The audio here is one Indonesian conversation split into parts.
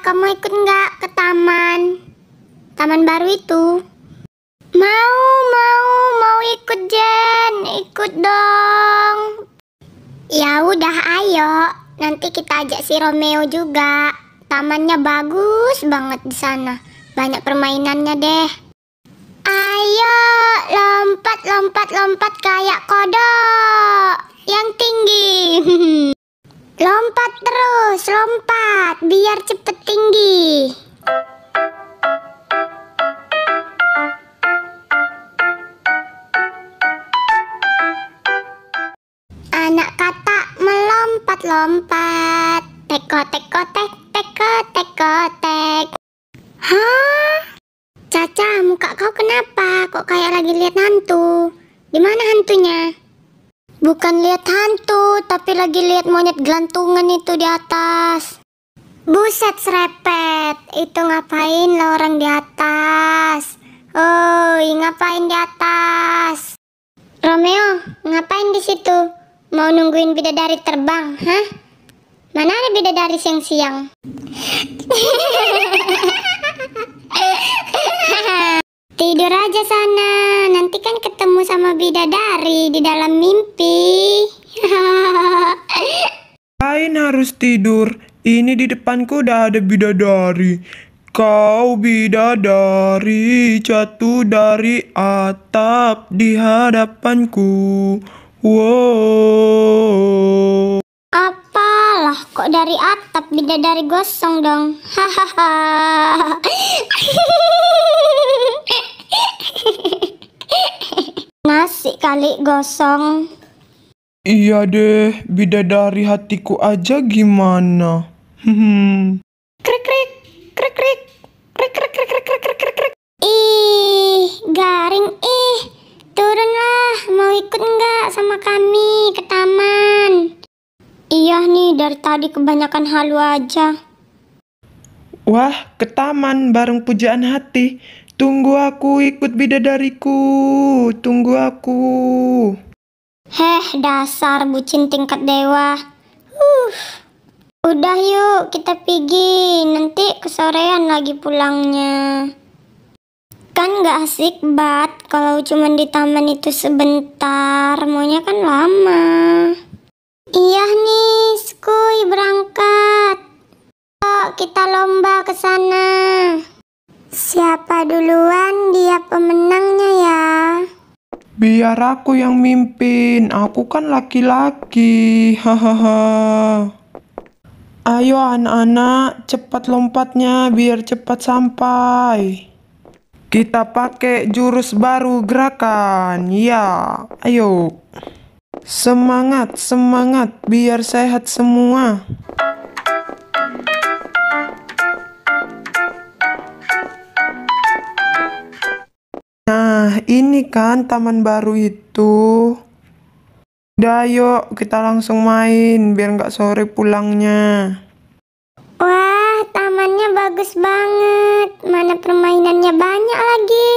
kamu ikut nggak ke taman? Taman baru itu mau, mau ikut Jen, ikut dong. Ya udah ayo, nanti kita ajak si Romeo juga. Tamannya bagus banget di sana. Banyak permainannya deh. Ayo, lompat lompat lompat kayak kodok. Yang tinggi. lompat terus, lompat biar cepet tinggi. Bukan lihat hantu, tapi lagi lihat monyet gelantungan itu di atas. Buset serepet, itu ngapain lo orang di atas? Oh, ngapain di atas? Romeo, ngapain di situ? Mau nungguin bidadari terbang, hah? Mana ada bidadari siang-siang? Tidur aja sana, nanti kan ketemu sama bidadari di dalam mimpi. Kain harus tidur, ini di depanku udah ada bidadari. Kau bidadari jatuh dari atap di hadapanku. Wow. Apalah kok dari atap bidadari gosong dong. Hahaha. Nasi kali gosong. Iya deh, bidadari hatiku aja gimana. krik krik, krik krik, krik krik krik krik krik krik krik. Ih, garing ih. Turunlah, mau ikut nggak sama kami ke taman? Iya nih, dari tadi kebanyakan halu aja. Wah, ke taman bareng pujaan hati. Tunggu aku ikut bidadariku, tunggu aku. Heh, dasar bucin tingkat dewa. Uh. Udah yuk, kita pergi. Nanti kesorean lagi pulangnya. Kan gak asik bat kalau cuma di taman itu sebentar, maunya kan lama. Iya nih, skuy berangkat. Kok kita lomba ke sana. Siapa duluan dia pemenangnya ya? Biar aku yang mimpin, aku kan laki-laki. Hahaha. Ayo anak-anak, cepat lompatnya biar cepat sampai. Kita pakai jurus baru gerakan. Ya, ayo. Semangat, semangat biar sehat semua. Nah, ini kan taman baru itu. Udah yuk, kita langsung main biar nggak sore pulangnya. Wah, tamannya bagus banget. Mana permainannya banyak lagi.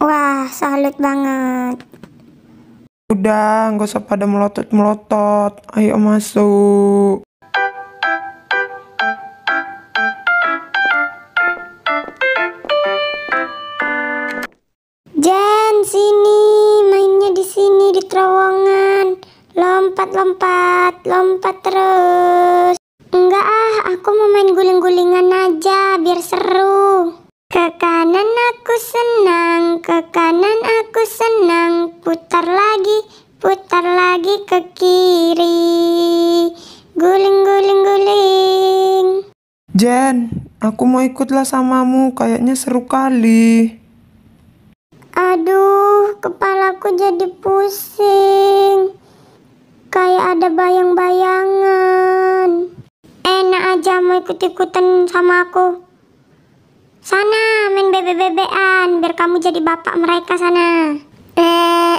Wah, salut banget. Udah, nggak usah pada melotot-melotot. Ayo masuk. lompat-lompat, lompat terus. Enggak ah, aku mau main guling-gulingan aja biar seru. Ke kanan aku senang, ke kanan aku senang, putar lagi, putar lagi ke kiri. Guling, guling, guling. Jen, aku mau ikutlah samamu, kayaknya seru kali. Aduh, kepalaku jadi pusing kayak ada bayang-bayangan. Enak aja mau ikut-ikutan sama aku. Sana main bebek-bebekan biar kamu jadi bapak mereka sana. Eh.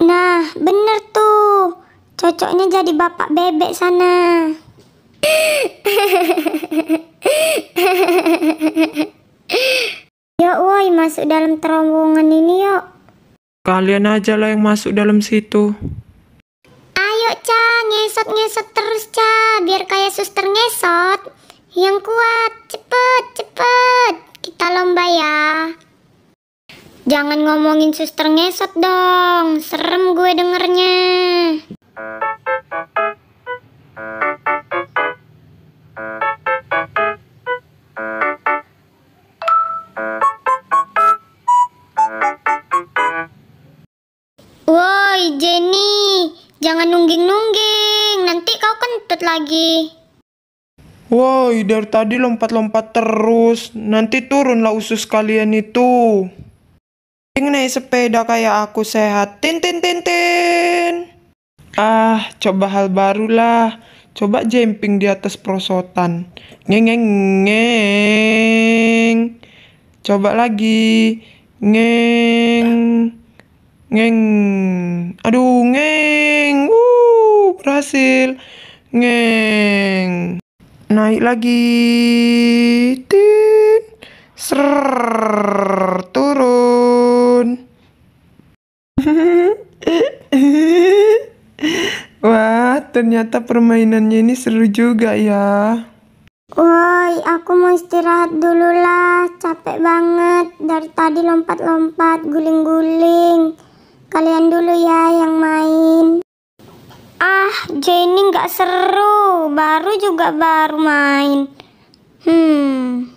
Nah, bener tuh. Cocoknya jadi bapak bebek sana. yuk woi masuk dalam terowongan ini yuk. Kalian aja lah yang masuk dalam situ ngesot-ngesot terus, Ca. Biar kayak suster ngesot. Yang kuat, cepet, cepet. Kita lomba ya. Jangan ngomongin suster ngesot dong. Serem gue dengernya. Woi, Jenny. Jangan nungging nung kan kentut lagi. Woi, dari tadi lompat-lompat terus. Nanti turunlah usus kalian itu. Ting naik sepeda kayak aku sehat. Tin, tin, tin, tin. Ah, coba hal baru lah. Coba jumping di atas prosotan. Ngeng, ngeng, ngeng. Coba lagi. Ngeng. Ngeng. Aduh, ngeng. Wuh, berhasil ngeng naik lagi tin ser turun Wah, ternyata permainannya ini seru juga ya. Woi, aku mau istirahat dulu lah. Capek banget. Dari tadi lompat-lompat, guling-guling. Kalian dulu ya yang main. Ah, Jenny nggak seru. Baru juga baru main. Hmm.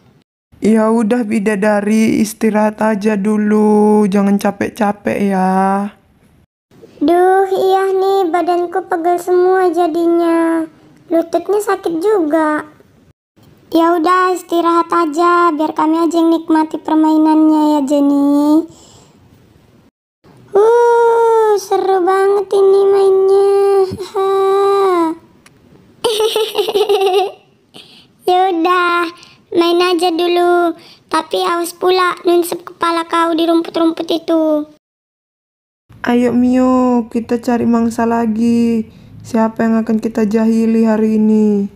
Ya udah bidadari, istirahat aja dulu. Jangan capek-capek ya. Duh, iya nih badanku pegel semua jadinya. Lututnya sakit juga. Ya udah istirahat aja, biar kami aja yang nikmati permainannya ya Jenny seru banget ini mainnya. Ha. Yaudah, main aja dulu. Tapi awas pula nunsep kepala kau di rumput-rumput itu. Ayo Mio, kita cari mangsa lagi. Siapa yang akan kita jahili hari ini?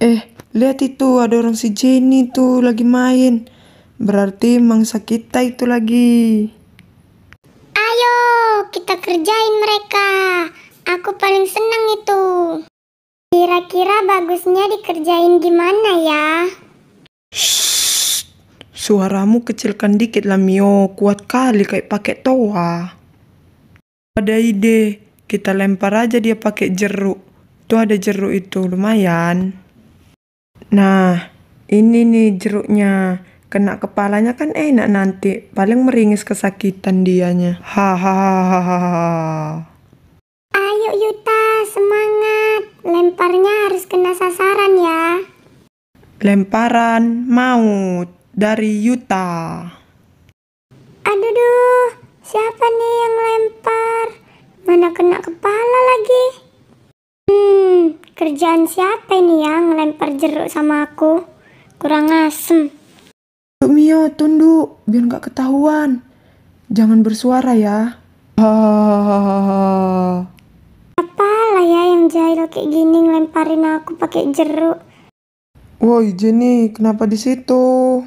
Eh, lihat itu ada orang si Jenny tuh lagi main. Berarti mangsa kita itu lagi. Ayo, kita kerjain mereka. Aku paling senang itu. Kira-kira bagusnya dikerjain gimana ya? Shh, suaramu kecilkan dikit lah Mio, kuat kali kayak pakai toa. Ada ide, kita lempar aja dia pakai jeruk. Tuh ada jeruk itu, lumayan. Nah, ini nih jeruknya kena kepalanya kan enak nanti paling meringis kesakitan dianya hahaha ayo Yuta semangat lemparnya harus kena sasaran ya lemparan maut dari Yuta aduh duh siapa nih yang lempar mana kena kepala lagi hmm kerjaan siapa ini yang lempar jeruk sama aku kurang asem Yuk Mio, tunduk, biar nggak ketahuan. Jangan bersuara ya. Apa Apalah ya yang jahil kayak gini ngelemparin aku pakai jeruk. Woi Jenny, kenapa di situ?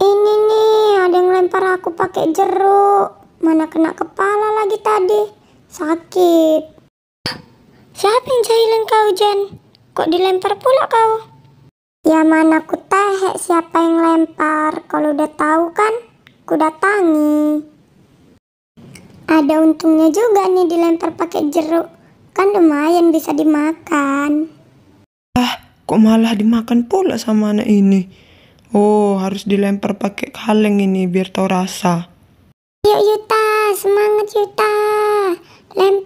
Ini nih, ada yang lempar aku pakai jeruk. Mana kena kepala lagi tadi. Sakit. Siapa yang jahilin kau, Jen? Kok dilempar pula kau? Ya mana ku tehe siapa yang lempar, kalau udah tahu kan ku datangi. Ada untungnya juga nih dilempar pakai jeruk, kan lumayan bisa dimakan. Ah, kok malah dimakan pula sama anak ini? Oh, harus dilempar pakai kaleng ini biar tau rasa. Yuk Yuta, semangat Yuta. Lempar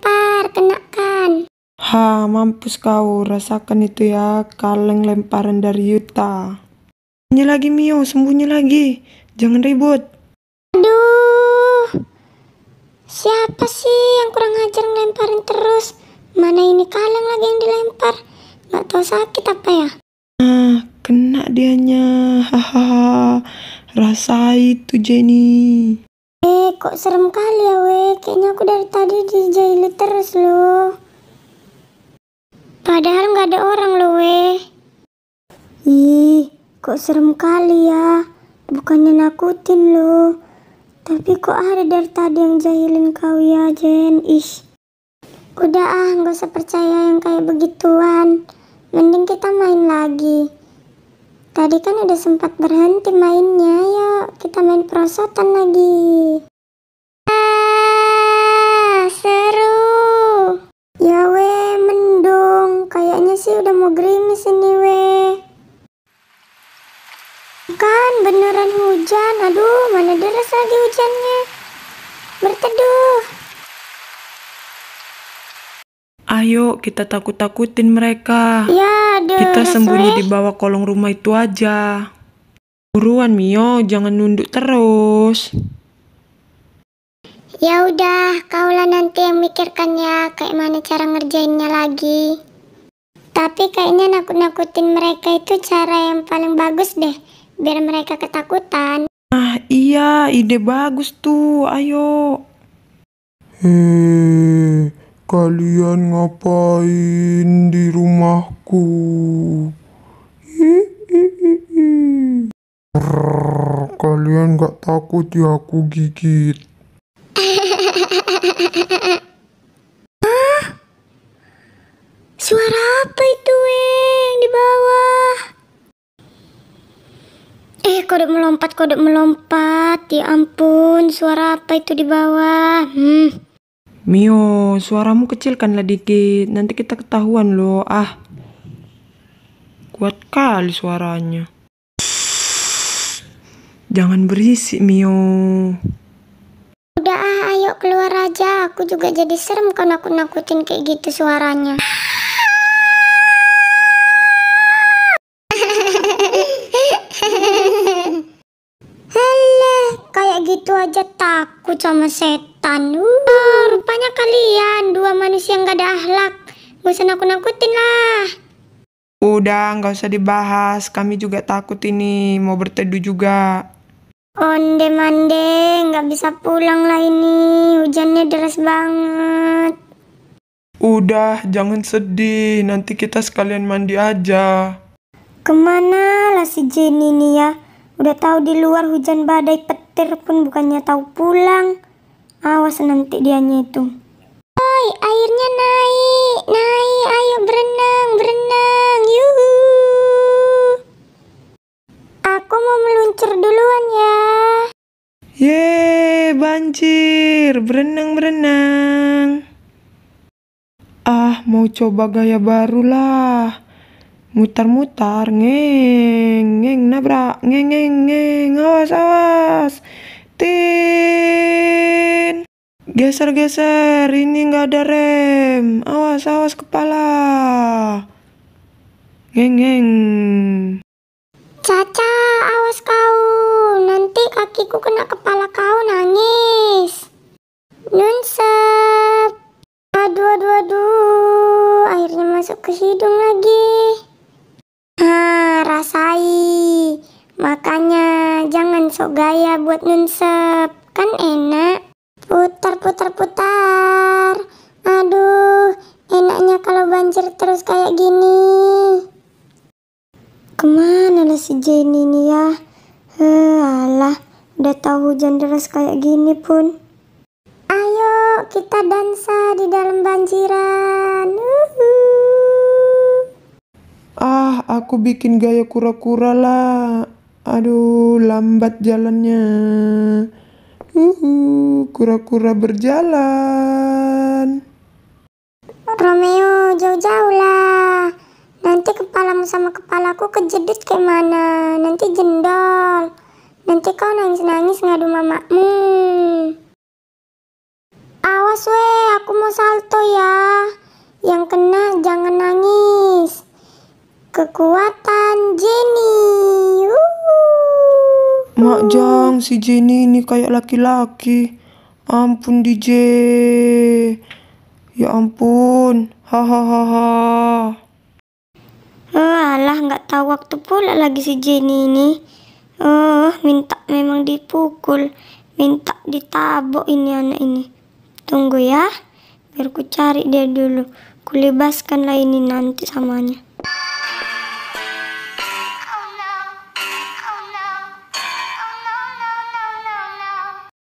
Hah, mampus kau, rasakan itu ya, kaleng lemparan dari Yuta. Sembunyi lagi Mio, sembunyi lagi. Jangan ribut. Aduh, siapa sih yang kurang ajar ngelemparin terus? Mana ini kaleng lagi yang dilempar? Gak tahu sakit apa ya? Ah, kena dianya. Hahaha, rasai itu Jenny. Eh, kok serem kali ya, weh. Kayaknya aku dari tadi dijahili terus loh. Padahal nggak ada orang loh weh. Ih, kok serem kali ya. Bukannya nakutin loh. Tapi kok ada dari tadi yang jahilin kau ya, Jen? Ish. Udah ah, nggak usah percaya yang kayak begituan. Mending kita main lagi. Tadi kan udah sempat berhenti mainnya, yuk ya, kita main perosotan lagi. Ah, seru. Ya udah mau gerimis ini weh kan beneran hujan aduh mana deras lagi hujannya berteduh Ayo kita takut-takutin mereka. Ya, aduh, kita sembunyi we. di bawah kolong rumah itu aja. Buruan Mio, jangan nunduk terus. Ya udah, kaulah nanti yang mikirkan ya kayak mana cara ngerjainnya lagi. Tapi kayaknya nakut-nakutin mereka itu cara yang paling bagus deh, biar mereka ketakutan. Ah iya, ide bagus tuh, ayo. Hmm, kalian ngapain di rumahku? Brrr, kalian gak takut ya aku gigit? Suara kodok melompat, kodok melompat. Ya ampun, suara apa itu di bawah? Hmm. Mio, suaramu kecilkanlah dikit. Nanti kita ketahuan loh. Ah. Kuat kali suaranya. Jangan berisik, Mio. Udah ah, ayo keluar aja. Aku juga jadi serem karena aku nakutin kayak gitu suaranya. gitu aja takut sama setan. Uh, rupanya kalian dua manusia yang gak ada akhlak. Gak usah nakut-nakutin lah. Udah, gak usah dibahas. Kami juga takut ini, mau berteduh juga. Onde mande, gak bisa pulang lah ini. Hujannya deras banget. Udah, jangan sedih. Nanti kita sekalian mandi aja. Kemana lah si Jenny nih ya? Udah tahu di luar hujan badai pet Khawatir pun bukannya tahu pulang. Awas nanti dianya itu. Oi, airnya naik, naik, ayo berenang, berenang, yuhu. Aku mau meluncur duluan ya. Ye, banjir, berenang, berenang. Ah, mau coba gaya baru lah. Mutar-mutar, ngeng, ngeng, nabrak, ngeng, ngeng, ngeng, awas, awas. Geser-geser, ini nggak ada rem. Awas, awas kepala. ngeng Caca, awas kau. Nanti kakiku kena kepala kau nangis. Nunsep. Aduh, aduh, aduh. Akhirnya masuk ke hidung lagi. Ah, rasai. Makanya jangan sok gaya buat nunsep. Kan enak putar putar putar aduh enaknya kalau banjir terus kayak gini kemana lah si Jenny ini ya eh, alah udah tahu hujan deras kayak gini pun ayo kita dansa di dalam banjiran uhuh. ah aku bikin gaya kura-kura lah aduh lambat jalannya Uhu, kura-kura berjalan. Romeo, jauh jauhlah Nanti kepalamu sama kepalaku kejedut kayak mana. Nanti jendol. Nanti kau nangis-nangis ngadu mamamu. Awas weh, aku mau salto ya. Yang kena jangan nangis. Kekuatan Jenny. Uhuh. Mak Jang, si Jenny ini kayak laki-laki. Ampun DJ. Ya ampun. Hahaha. Oh, alah, nggak tahu waktu pula lagi si Jenny ini. Oh minta memang dipukul. Minta ditabok ini anak ini. Tunggu ya, biar ku cari dia dulu. Kulibaskanlah ini nanti samanya.